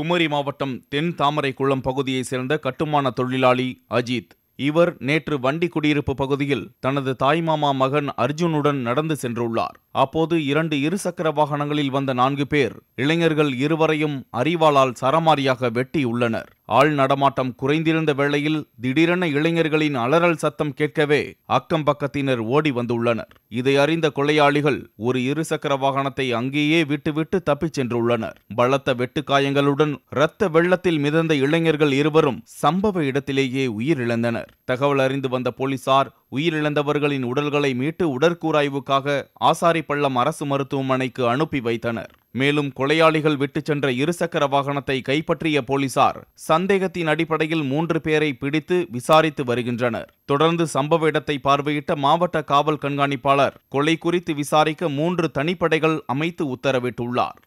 குமரி மாவட்டம் தென் தாமரைக்குளம் பகுதியைச் சேர்ந்த கட்டுமான தொழிலாளி அஜித் இவர் நேற்று வண்டி குடியிருப்பு பகுதியில் தனது தாய்மாமா மகன் அர்ஜுனுடன் நடந்து சென்றுள்ளார் அப்போது இரண்டு இருசக்கர வாகனங்களில் வந்த நான்கு பேர் இளைஞர்கள் இருவரையும் அறிவாளால் சரமாரியாக வெட்டியுள்ளனர் ஆள் நடமாட்டம் குறைந்திருந்த வேளையில் திடீரென இளைஞர்களின் அலறல் சத்தம் கேட்கவே அக்கம் பக்கத்தினர் ஓடி வந்துள்ளனர் இதை அறிந்த கொலையாளிகள் ஒரு இருசக்கர வாகனத்தை அங்கேயே விட்டுவிட்டு தப்பிச் சென்றுள்ளனர் பலத்த வெட்டுக்காயங்களுடன் இரத்த வெள்ளத்தில் மிதந்த இளைஞர்கள் இருவரும் சம்பவ இடத்திலேயே உயிரிழந்தனர் தகவல் அறிந்து வந்த போலீசார் உயிரிழந்தவர்களின் உடல்களை மீட்டு உடற்கூராய்வுக்காக ஆசாரிப்பள்ளம் அரசு மருத்துவமனைக்கு அனுப்பி வைத்தனர் மேலும் கொலையாளிகள் விட்டு சென்ற இருசக்கர வாகனத்தை கைப்பற்றிய போலீசார் சந்தேகத்தின் அடிப்படையில் மூன்று பேரை பிடித்து விசாரித்து வருகின்றனர் தொடர்ந்து சம்பவ இடத்தை பார்வையிட்ட மாவட்ட காவல் கண்காணிப்பாளர் கொலை குறித்து விசாரிக்க மூன்று தனிப்படைகள் அமைத்து உத்தரவிட்டுள்ளார்